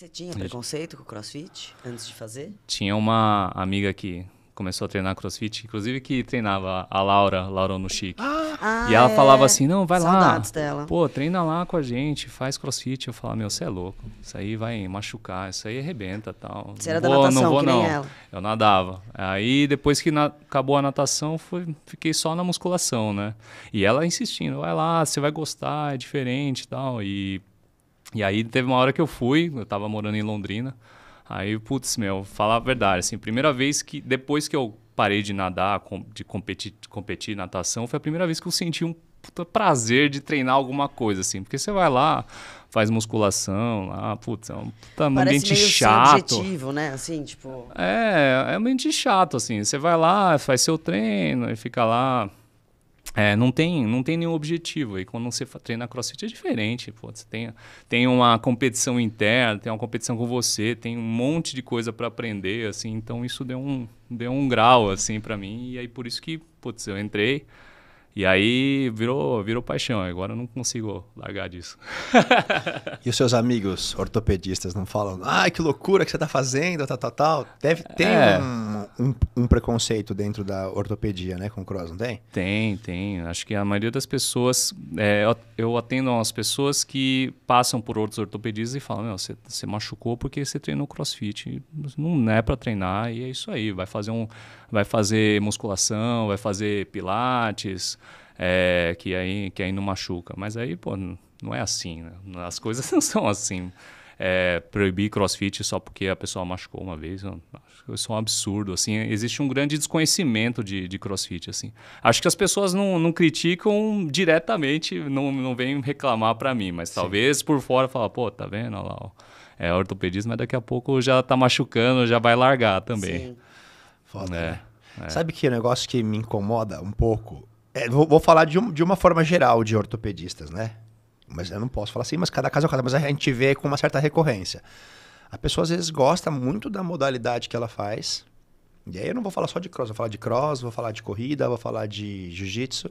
Você tinha preconceito com crossfit antes de fazer? Tinha uma amiga que começou a treinar crossfit, inclusive que treinava a Laura, Laura no Chique. Ah, e ela é. falava assim: não, vai Saudades lá. Dela. Pô, treina lá com a gente, faz crossfit. Eu falava: meu, você é louco. Isso aí vai machucar, isso aí arrebenta tal. Você era vou, da natação, não vou, não. Ela. Eu nadava. Aí depois que na, acabou a natação, fui, fiquei só na musculação, né? E ela insistindo: vai lá, você vai gostar, é diferente tal. E e aí teve uma hora que eu fui, eu tava morando em Londrina. Aí, putz, meu, falar a verdade, assim, primeira vez que depois que eu parei de nadar, de competir, competir natação, foi a primeira vez que eu senti um puta prazer de treinar alguma coisa, assim. Porque você vai lá, faz musculação lá, puta, é um puta ambiente meio chato. Objetivo, né? Assim, tipo. É, é um ambiente chato, assim. Você vai lá, faz seu treino e fica lá é, não, tem, não tem nenhum objetivo. E quando você treina crossfit é diferente. Pô. Você tem, tem uma competição interna, tem uma competição com você, tem um monte de coisa para aprender. assim Então isso deu um, deu um grau assim para mim. E aí por isso que putz, eu entrei. E aí virou, virou paixão. Agora eu não consigo largar disso. e os seus amigos ortopedistas não falam, ai, ah, que loucura que você está fazendo, tal, tal, tal. Deve ter é. um, um, um, preconceito dentro da ortopedia, né, com o cross, não tem? Tem, tem. Acho que a maioria das pessoas, é, eu atendo umas pessoas que passam por outros ortopedistas e falam, meu, você, você machucou porque você treinou crossfit. Não é para treinar e é isso aí. Vai fazer, um, vai fazer musculação, vai fazer pilates é, que, aí, que aí não machuca. Mas aí, pô, não é assim, né? As coisas não são assim. É, proibir crossfit só porque a pessoa machucou uma vez, eu acho isso é um absurdo, assim. Existe um grande desconhecimento de, de crossfit, assim. Acho que as pessoas não, não criticam diretamente, não, não vêm reclamar para mim, mas Sim. talvez por fora falar, pô, tá vendo, olha lá, ó. é ortopedismo, mas daqui a pouco já tá machucando, já vai largar também. Sim. Foda, é, né? é. Sabe que negócio que me incomoda um pouco é, vou, vou, falar de, um, de uma forma geral de ortopedistas, né? Mas eu não posso falar assim, mas cada caso é cada, mas a gente vê com uma certa recorrência. A pessoa às vezes gosta muito da modalidade que ela faz. E aí eu não vou falar só de cross, vou falar de cross, vou falar de corrida, vou falar de jiu-jitsu.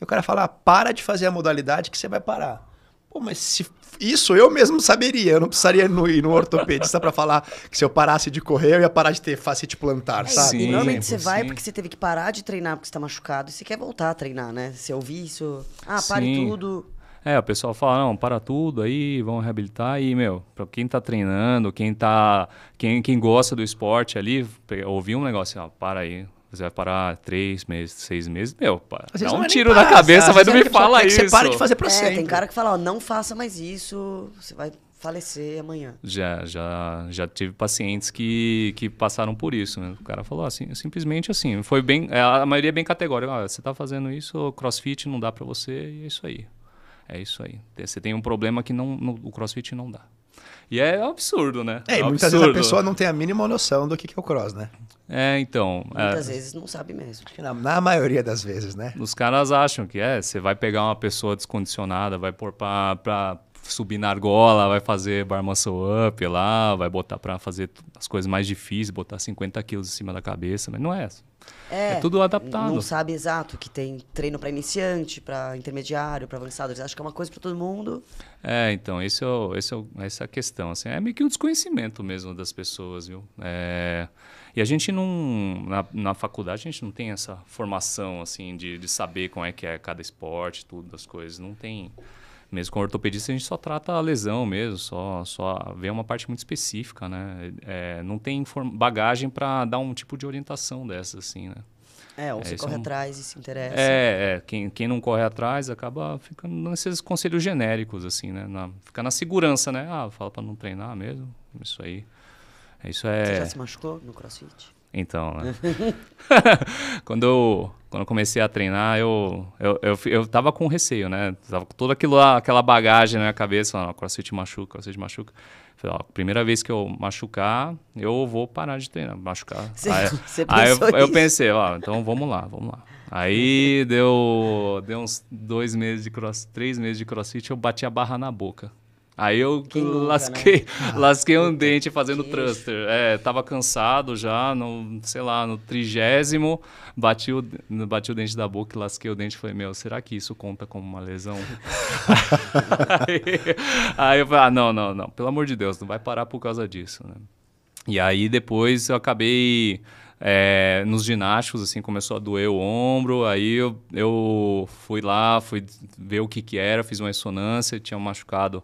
E o cara fala, ah, para de fazer a modalidade que você vai parar. Pô, mas se isso eu mesmo saberia, eu não precisaria ir no, ortopedista para falar que se eu parasse de correr, eu ia parar de ter facete plantar, é, sabe? Sim, normalmente você vai porque você teve que parar de treinar porque você tá machucado e você quer voltar a treinar, né? eu ouvir isso, ah, sim. pare tudo. É, o pessoal fala, não, para tudo aí, vão reabilitar. E, meu, para quem tá treinando, quem tá. Quem, quem gosta do esporte ali, ouvir um negócio, assim, ó, para aí, você vai parar três meses, seis meses. Meu, pá, dá um é tiro na cabeça, mas não me fala isso. Você para de fazer pra é, sempre. Tem cara que fala, ó, não faça mais isso, você vai falecer amanhã. Já, já, já tive pacientes que, que passaram por isso. Né? O cara falou assim, simplesmente assim. Foi bem, é, a maioria é bem categórica. Ah, você está fazendo isso, CrossFit não dá para você e é isso aí. É isso aí. Você tem um problema que não, no, o CrossFit não dá. E é absurdo, né? É, é muitas absurdo. vezes a pessoa não tem a mínima noção do que é o cross, né? É, então. É. Muitas é, vezes não sabe mesmo. Na, na, maioria das vezes, né? Os caras acham que é, você vai pegar uma pessoa descondicionada, vai pôr pra, pra subir na argola, vai fazer bar muscle up lá, vai botar para fazer as coisas mais difíceis, botar 50 quilos em cima da cabeça, mas não é essa. É, é, tudo adaptado. Não sabe exato que tem treino para iniciante, para intermediário, para avançado. Eles acham que é uma coisa para todo mundo. É, então, esse é, o, esse é o, essa é a questão. Assim, é meio que um desconhecimento mesmo das pessoas, viu? É, e a gente não. Na, na faculdade, a gente não tem essa formação, assim, de, de saber como é que é cada esporte, tudo, das coisas. Não tem. Mesmo com ortopedista, a gente só trata a lesão mesmo, só, só vê uma parte muito específica, né? É, não tem bagagem para dar um tipo de orientação dessa, assim, né? É, ou é, você é corre é um... atrás e se interessa. É, é, Quem, quem não corre atrás acaba ficando nesses conselhos genéricos, assim, né? Na, fica na segurança, né? Ah, fala para não treinar mesmo, isso aí. É, isso é... Você já se machucou no crossfit? Então, né? quando, eu, quando eu comecei a treinar, eu, eu, eu, eu tava com receio, né? Tava com toda aquilo, aquela bagagem na minha cabeça, falando, crossfit machuca, crossfit machuca. Falei, ó, primeira vez que eu machucar, eu vou parar de treinar, machucar. Você, aí você aí eu, eu, pensei, ó, então vamos lá, vamos lá. Aí deu, deu uns dois meses de cross, três meses de crossfit, eu bati a barra na boca. Aí eu nunca, lasquei, né? lasquei ah, um dente fazendo que... thruster. É, tava cansado já, no, sei lá, no trigésimo, bati o, bati o dente da boca e lasquei o dente. Falei, meu, será que isso conta como uma lesão? aí, aí, eu falei, ah, não, não, não, pelo amor de Deus, não vai parar por causa disso, né? E aí depois eu acabei é, nos ginásticos, assim, começou a doer o ombro, aí eu, eu fui lá, fui ver o que que era, fiz uma ressonância, tinha machucado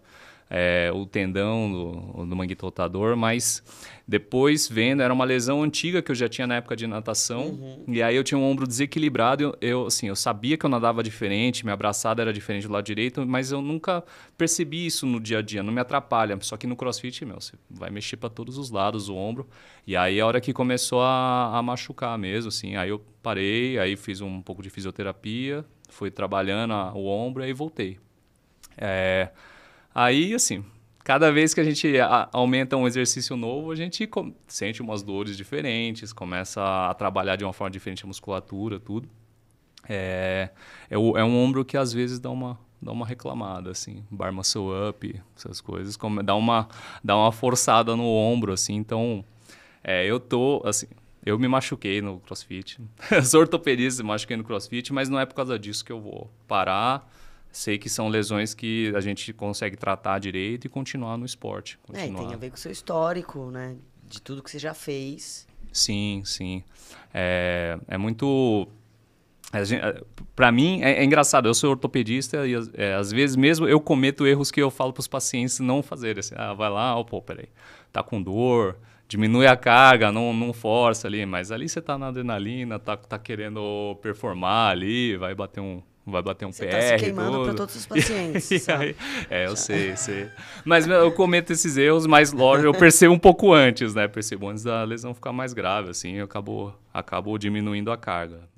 é, o tendão do, do manguitotador, mas depois vendo, era uma lesão antiga que eu já tinha na época de natação, uhum. e aí eu tinha um ombro desequilibrado, eu, eu, assim, eu sabia que eu nadava diferente, minha abraçada era diferente do lado direito, mas eu nunca percebi isso no dia a dia, não me atrapalha, só que no crossfit, meu, você vai mexer para todos os lados o ombro, e aí é a hora que começou a, a machucar mesmo, assim, aí eu parei, aí fiz um pouco de fisioterapia, fui trabalhando a, o ombro e voltei. É, Aí, assim, cada vez que a gente aumenta um exercício novo, a gente sente umas dores diferentes, começa a trabalhar de uma forma diferente a musculatura, tudo. É, é, é um ombro que às vezes dá uma, dá uma reclamada, assim, bar muscle up, essas coisas, como, dá, uma, dá uma forçada no ombro, assim, então é, eu tô, assim, eu me machuquei no crossfit, sou ortopedista, me machuquei no crossfit, mas não é por causa disso que eu vou parar, sei que são lesões que a gente consegue tratar direito e continuar no esporte. É, continuar. É, tem a ver com o seu histórico, né? De tudo que você já fez. Sim, sim. É, é muito. É, é, para mim, é, é, engraçado. Eu sou ortopedista e é, às vezes mesmo eu cometo erros que eu falo para os pacientes não fazerem. Assim, ah, vai lá, oh, pô, peraí, tá com dor, diminui a carga, não, não força ali. Mas ali você tá na adrenalina, tá, tá querendo performar ali, vai bater um, vai bater um você PR. Tá se queimando para todos os pacientes. aí, é, eu Já. sei, sei. Mas eu cometo esses erros, mas lógico, eu percebo um pouco antes, né? Percebo antes da lesão ficar mais grave, assim, eu acabo, acabo diminuindo a carga.